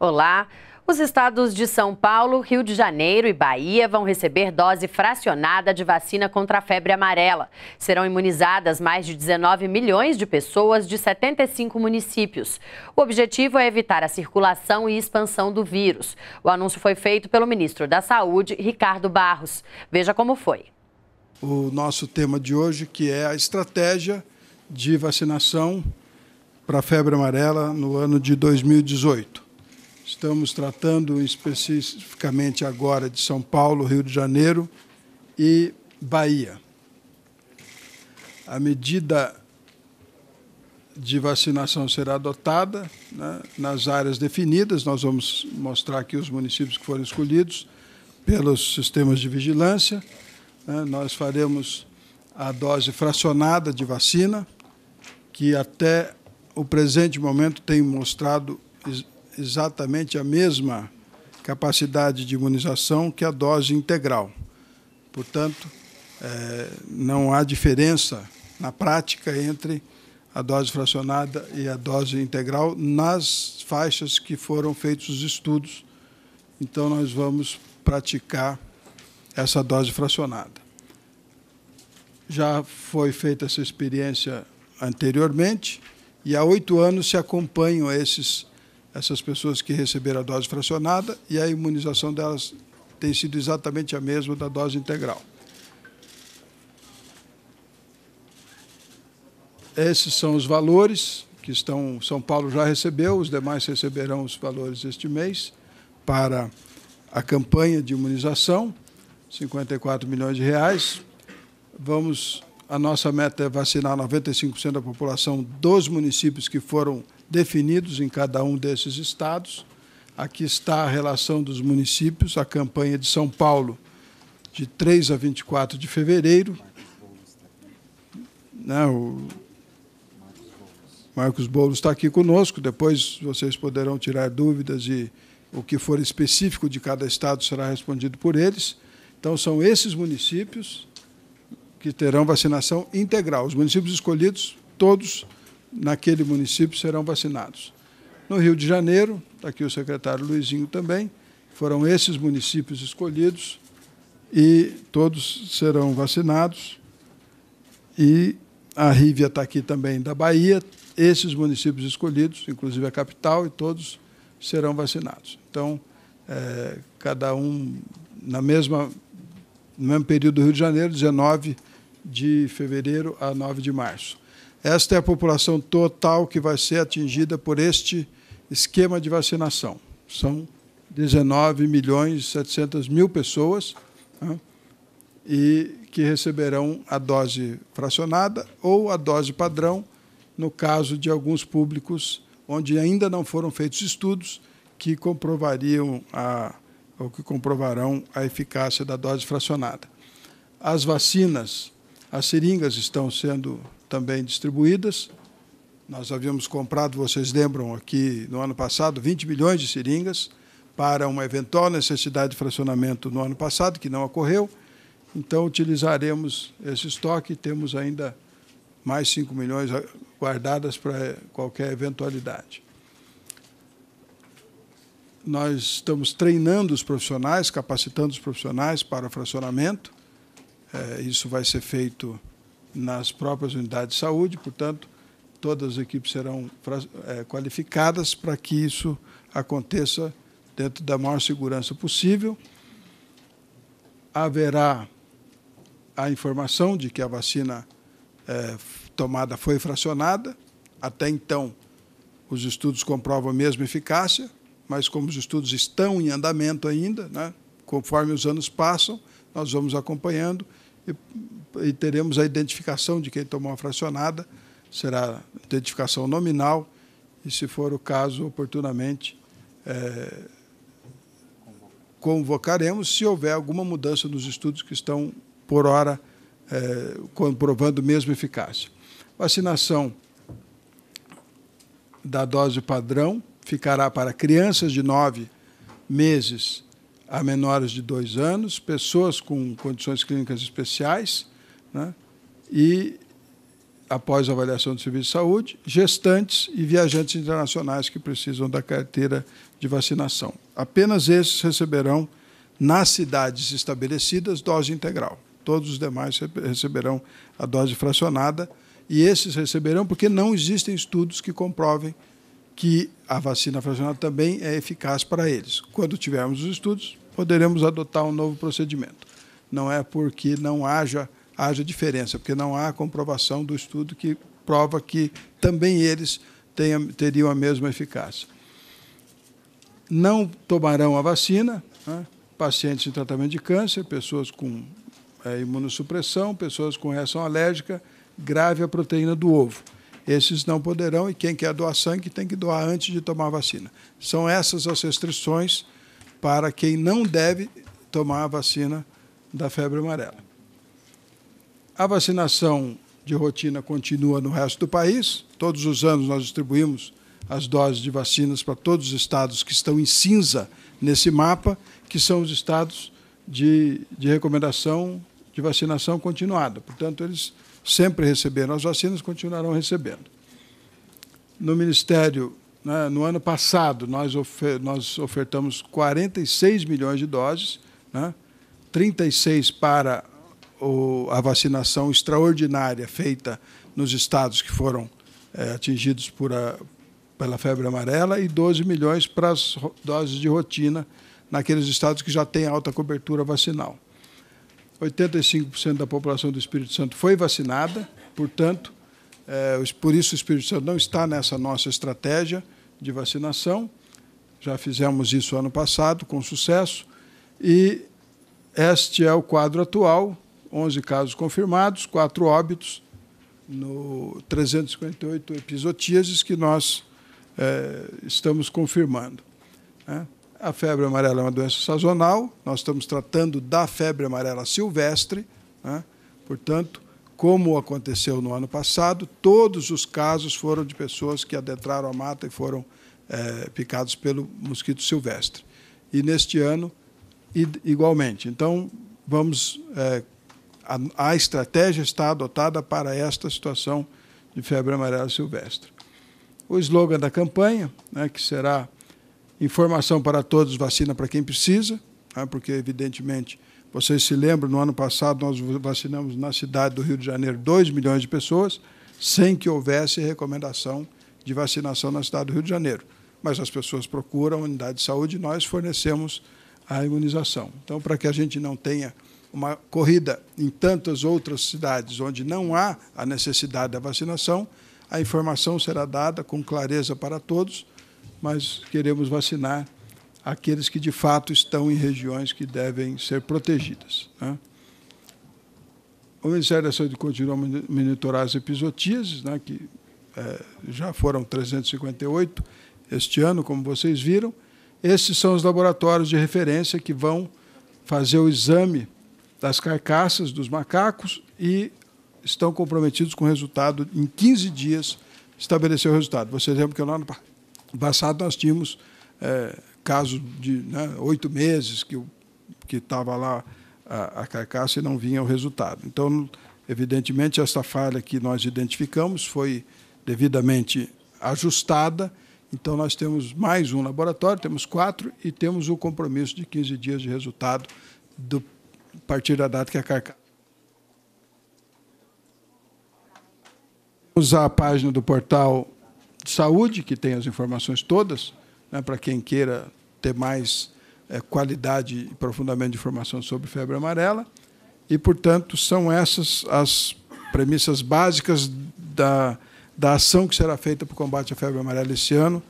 Olá. Os estados de São Paulo, Rio de Janeiro e Bahia vão receber dose fracionada de vacina contra a febre amarela. Serão imunizadas mais de 19 milhões de pessoas de 75 municípios. O objetivo é evitar a circulação e expansão do vírus. O anúncio foi feito pelo ministro da Saúde, Ricardo Barros. Veja como foi. O nosso tema de hoje, que é a estratégia de vacinação para a febre amarela no ano de 2018. Estamos tratando especificamente agora de São Paulo, Rio de Janeiro e Bahia. A medida de vacinação será adotada né, nas áreas definidas. Nós vamos mostrar aqui os municípios que foram escolhidos pelos sistemas de vigilância. Né, nós faremos a dose fracionada de vacina, que até o presente momento tem mostrado exatamente a mesma capacidade de imunização que a dose integral. Portanto, é, não há diferença na prática entre a dose fracionada e a dose integral nas faixas que foram feitos os estudos. Então, nós vamos praticar essa dose fracionada. Já foi feita essa experiência anteriormente, e há oito anos se acompanham esses essas pessoas que receberam a dose fracionada e a imunização delas tem sido exatamente a mesma da dose integral. Esses são os valores que estão São Paulo já recebeu, os demais receberão os valores este mês para a campanha de imunização, 54 milhões de reais. Vamos a nossa meta é vacinar 95% da população dos municípios que foram definidos em cada um desses estados. Aqui está a relação dos municípios, a campanha de São Paulo, de 3 a 24 de fevereiro. Não, né, Marcos Boulos está aqui conosco. Depois vocês poderão tirar dúvidas e o que for específico de cada estado será respondido por eles. Então, são esses municípios que terão vacinação integral. Os municípios escolhidos, todos naquele município serão vacinados. No Rio de Janeiro, está aqui o secretário Luizinho também, foram esses municípios escolhidos e todos serão vacinados. E a Rívia está aqui também da Bahia, esses municípios escolhidos, inclusive a capital, e todos serão vacinados. Então, é, cada um na mesma, no mesmo período do Rio de Janeiro, 19 de fevereiro a 9 de março. Esta é a população total que vai ser atingida por este esquema de vacinação. São 19 milhões e 700 mil pessoas né, e que receberão a dose fracionada ou a dose padrão, no caso de alguns públicos onde ainda não foram feitos estudos que comprovariam a, ou que comprovarão a eficácia da dose fracionada. As vacinas, as seringas estão sendo também distribuídas. Nós havíamos comprado, vocês lembram aqui no ano passado, 20 milhões de seringas para uma eventual necessidade de fracionamento no ano passado, que não ocorreu. Então, utilizaremos esse estoque e temos ainda mais 5 milhões guardadas para qualquer eventualidade. Nós estamos treinando os profissionais, capacitando os profissionais para o fracionamento. É, isso vai ser feito nas próprias unidades de saúde, portanto, todas as equipes serão é, qualificadas para que isso aconteça dentro da maior segurança possível. Haverá a informação de que a vacina é, tomada foi fracionada. Até então, os estudos comprovam a mesma eficácia, mas como os estudos estão em andamento ainda, né, conforme os anos passam, nós vamos acompanhando e e teremos a identificação de quem tomou a fracionada, será identificação nominal, e, se for o caso, oportunamente é, convocaremos, se houver alguma mudança nos estudos que estão, por hora, é, comprovando mesmo eficácia. Vacinação da dose padrão ficará para crianças de 9 meses a menores de 2 anos, pessoas com condições clínicas especiais, né? E, após avaliação do serviço de saúde, gestantes e viajantes internacionais que precisam da carteira de vacinação. Apenas esses receberão, nas cidades estabelecidas, dose integral. Todos os demais receberão a dose fracionada, e esses receberão porque não existem estudos que comprovem que a vacina fracionada também é eficaz para eles. Quando tivermos os estudos, poderemos adotar um novo procedimento. Não é porque não haja haja diferença, porque não há comprovação do estudo que prova que também eles tenham, teriam a mesma eficácia. Não tomarão a vacina, né? pacientes em tratamento de câncer, pessoas com é, imunossupressão, pessoas com reação alérgica, grave à proteína do ovo. Esses não poderão, e quem quer doar sangue tem que doar antes de tomar a vacina. São essas as restrições para quem não deve tomar a vacina da febre amarela. A vacinação de rotina continua no resto do país. Todos os anos nós distribuímos as doses de vacinas para todos os estados que estão em cinza nesse mapa, que são os estados de, de recomendação de vacinação continuada. Portanto, eles sempre receberam as vacinas, continuarão recebendo. No Ministério, né, no ano passado, nós, ofer nós ofertamos 46 milhões de doses, né, 36 para o, a vacinação extraordinária feita nos estados que foram é, atingidos por a, pela febre amarela e 12 milhões para as doses de rotina naqueles estados que já têm alta cobertura vacinal. 85% da população do Espírito Santo foi vacinada, portanto, é, por isso o Espírito Santo não está nessa nossa estratégia de vacinação. Já fizemos isso ano passado com sucesso e este é o quadro atual. 11 casos confirmados, 4 óbitos, no 358 episotíases que nós eh, estamos confirmando. Né? A febre amarela é uma doença sazonal, nós estamos tratando da febre amarela silvestre, né? portanto, como aconteceu no ano passado, todos os casos foram de pessoas que adentraram a mata e foram eh, picados pelo mosquito silvestre. E neste ano, igualmente. Então, vamos. Eh, a, a estratégia está adotada para esta situação de febre amarela silvestre. O slogan da campanha, né, que será informação para todos, vacina para quem precisa, né, porque, evidentemente, vocês se lembram, no ano passado nós vacinamos na cidade do Rio de Janeiro 2 milhões de pessoas, sem que houvesse recomendação de vacinação na cidade do Rio de Janeiro. Mas as pessoas procuram a unidade de saúde e nós fornecemos a imunização. Então, para que a gente não tenha uma corrida em tantas outras cidades onde não há a necessidade da vacinação, a informação será dada com clareza para todos, mas queremos vacinar aqueles que de fato estão em regiões que devem ser protegidas. Né? O Ministério da Saúde continua a monitorar as episotias, né, que é, já foram 358 este ano, como vocês viram. Esses são os laboratórios de referência que vão fazer o exame das carcaças dos macacos e estão comprometidos com o resultado. Em 15 dias, estabelecer o resultado. Vocês lembram que lá no passado nós tínhamos é, caso de né, oito meses que estava lá a, a carcaça e não vinha o resultado. Então, evidentemente, essa falha que nós identificamos foi devidamente ajustada. Então, nós temos mais um laboratório, temos quatro, e temos o compromisso de 15 dias de resultado do a partir da data que a carcaça. Usar a página do portal de saúde, que tem as informações todas, né, para quem queira ter mais é, qualidade e aprofundamento de informação sobre febre amarela. E, portanto, são essas as premissas básicas da, da ação que será feita para o combate à febre amarela esse ano.